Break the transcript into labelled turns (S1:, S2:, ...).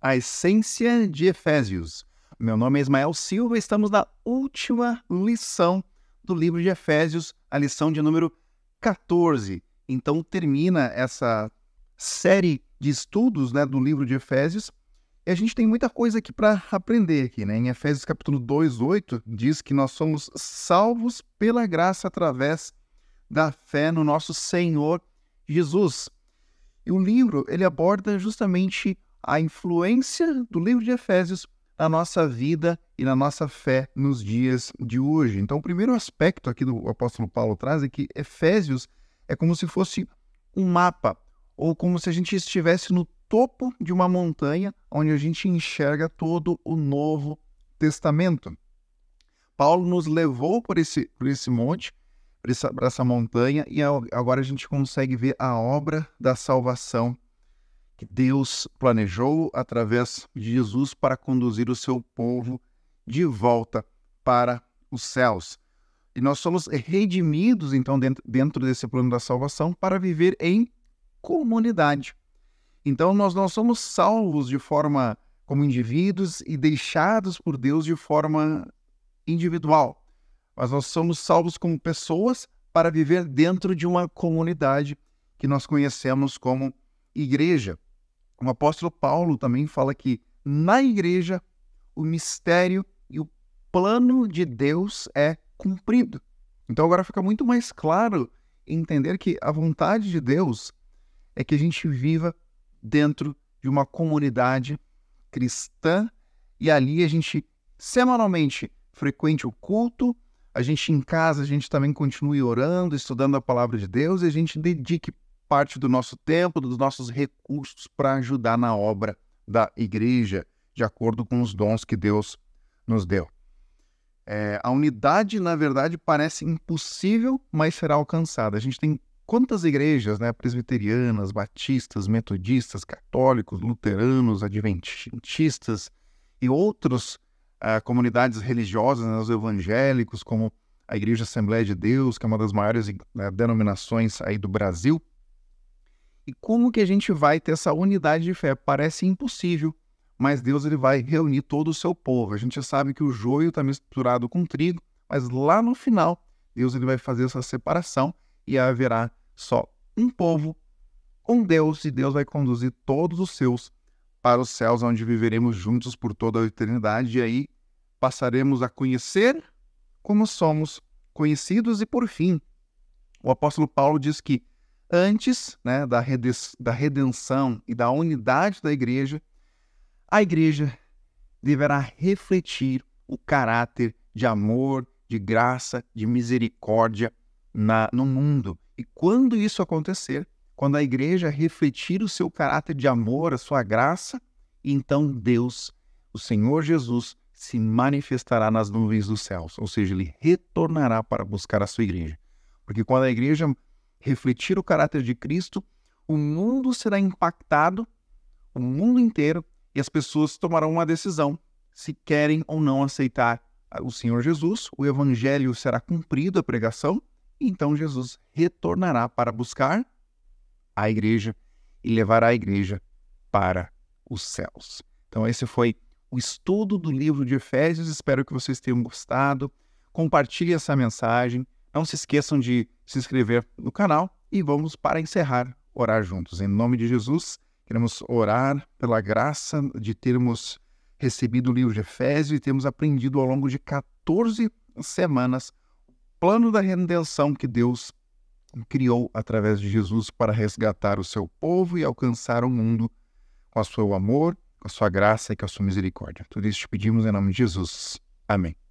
S1: a essência de Efésios. Meu nome é Ismael Silva e estamos na última lição do livro de Efésios, a lição de número 14. Então termina essa série de estudos né, do livro de Efésios. E a gente tem muita coisa aqui para aprender aqui, né? Em Efésios capítulo 2, 8, diz que nós somos salvos pela graça através da fé no nosso Senhor Jesus. E o livro, ele aborda justamente a influência do livro de Efésios na nossa vida e na nossa fé nos dias de hoje. Então, o primeiro aspecto aqui do apóstolo Paulo traz é que Efésios é como se fosse um mapa, ou como se a gente estivesse no topo de uma montanha onde a gente enxerga todo o Novo Testamento. Paulo nos levou por esse, por esse monte, por essa, essa montanha, e agora a gente consegue ver a obra da salvação que Deus planejou através de Jesus para conduzir o seu povo de volta para os céus. E nós somos redimidos, então, dentro, dentro desse plano da salvação para viver em comunidade. Então, nós não somos salvos de forma como indivíduos e deixados por Deus de forma individual, mas nós somos salvos como pessoas para viver dentro de uma comunidade que nós conhecemos como igreja. O apóstolo Paulo também fala que na igreja o mistério e o plano de Deus é cumprido. Então agora fica muito mais claro entender que a vontade de Deus é que a gente viva dentro de uma comunidade cristã e ali a gente semanalmente frequente o culto, a gente em casa, a gente também continue orando, estudando a palavra de Deus e a gente dedique parte do nosso tempo, dos nossos recursos para ajudar na obra da igreja, de acordo com os dons que Deus nos deu. É, a unidade, na verdade, parece impossível, mas será alcançada. A gente tem quantas igrejas, né? Presbiterianas, batistas, metodistas, católicos, luteranos, adventistas e outras uh, é, comunidades religiosas, né, os evangélicos, como a Igreja Assembleia de Deus, que é uma das maiores né, denominações aí do Brasil, e como que a gente vai ter essa unidade de fé? Parece impossível, mas Deus ele vai reunir todo o seu povo. A gente já sabe que o joio está misturado com trigo, mas lá no final, Deus ele vai fazer essa separação e haverá só um povo, com Deus, e Deus vai conduzir todos os seus para os céus, onde viveremos juntos por toda a eternidade, e aí passaremos a conhecer como somos conhecidos, e por fim, o apóstolo Paulo diz que antes né, da, da redenção e da unidade da igreja, a igreja deverá refletir o caráter de amor, de graça, de misericórdia na, no mundo. E quando isso acontecer, quando a igreja refletir o seu caráter de amor, a sua graça, então Deus, o Senhor Jesus, se manifestará nas nuvens dos céus, ou seja, ele retornará para buscar a sua igreja. Porque quando a igreja refletir o caráter de Cristo, o mundo será impactado, o mundo inteiro, e as pessoas tomarão uma decisão se querem ou não aceitar o Senhor Jesus, o evangelho será cumprido, a pregação, e então Jesus retornará para buscar a igreja e levará a igreja para os céus. Então, esse foi o estudo do livro de Efésios. Espero que vocês tenham gostado. Compartilhe essa mensagem. Não se esqueçam de se inscrever no canal e vamos para encerrar orar juntos. Em nome de Jesus, queremos orar pela graça de termos recebido o livro de Efésios e termos aprendido ao longo de 14 semanas o plano da redenção que Deus criou através de Jesus para resgatar o seu povo e alcançar o mundo com o seu amor, com a sua graça e com a sua misericórdia. Tudo isso te pedimos em nome de Jesus. Amém.